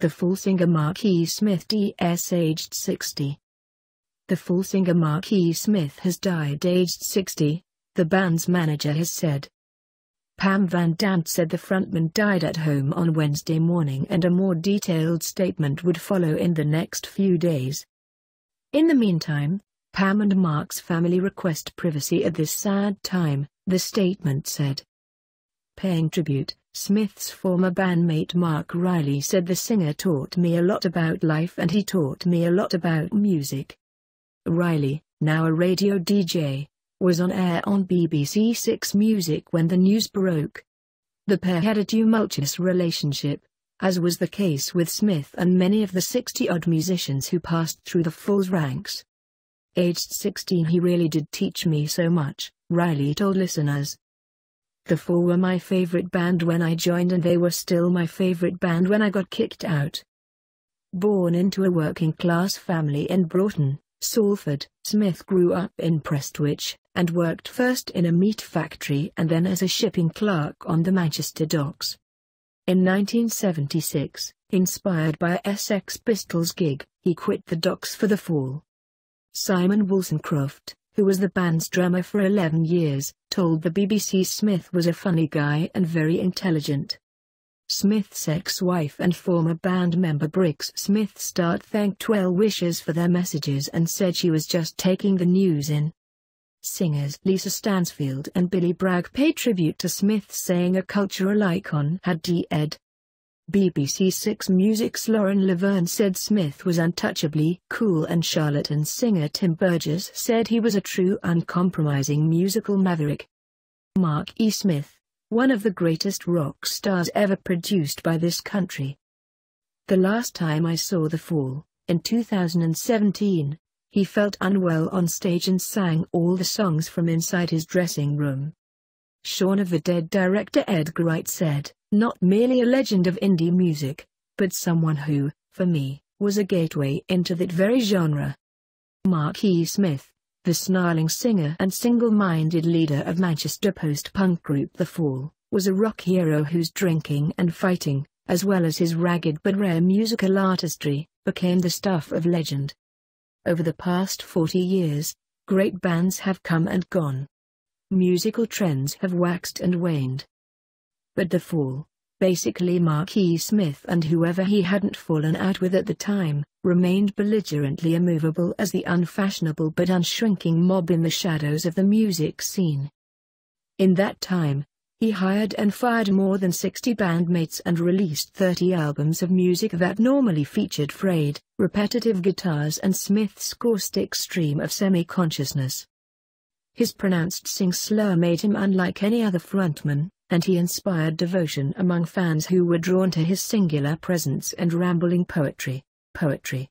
The full singer Marquis Smith D.S. aged 60. The full singer Marquis Smith has died aged 60, the band's manager has said. Pam Van Dant said the frontman died at home on Wednesday morning and a more detailed statement would follow in the next few days. In the meantime, Pam and Mark's family request privacy at this sad time, the statement said. Paying tribute, Smith's former bandmate Mark Riley said the singer taught me a lot about life and he taught me a lot about music. Riley, now a radio DJ, was on air on BBC Six Music when the news broke. The pair had a tumultuous relationship, as was the case with Smith and many of the 60-odd musicians who passed through the Fool's ranks. Aged 16 he really did teach me so much, Riley told listeners. The Four were my favorite band when I joined and they were still my favorite band when I got kicked out. Born into a working-class family in Broughton, Salford, Smith grew up in Prestwich, and worked first in a meat factory and then as a shipping clerk on the Manchester docks. In 1976, inspired by Essex Pistols gig, he quit the docks for the fall. Simon Wollstonecroft, who was the band's drummer for 11 years, told the BBC Smith was a funny guy and very intelligent. Smith's ex-wife and former band member Briggs Smith Start thanked well wishers for their messages and said she was just taking the news in. Singers Lisa Stansfield and Billy Bragg paid tribute to Smith saying a cultural icon had de-ed. BBC Six Music's Lauren Laverne said Smith was untouchably cool and charlatan singer Tim Burgess said he was a true uncompromising musical maverick. Mark E. Smith, one of the greatest rock stars ever produced by this country. The last time I saw The Fall, in 2017, he felt unwell on stage and sang all the songs from inside his dressing room. Shaun of the Dead director Edgar Wright said, not merely a legend of indie music, but someone who, for me, was a gateway into that very genre. Mark E. Smith, the snarling singer and single-minded leader of Manchester post-punk group The Fall, was a rock hero whose drinking and fighting, as well as his ragged but rare musical artistry, became the stuff of legend. Over the past 40 years, great bands have come and gone. Musical trends have waxed and waned, but the fall, basically Marquis Smith and whoever he hadn't fallen out with at the time, remained belligerently immovable as the unfashionable but unshrinking mob in the shadows of the music scene. In that time, he hired and fired more than 60 bandmates and released 30 albums of music that normally featured frayed, repetitive guitars and Smith's caustic stream of semi-consciousness. His pronounced sing slur made him unlike any other frontman, and he inspired devotion among fans who were drawn to his singular presence and rambling poetry. Poetry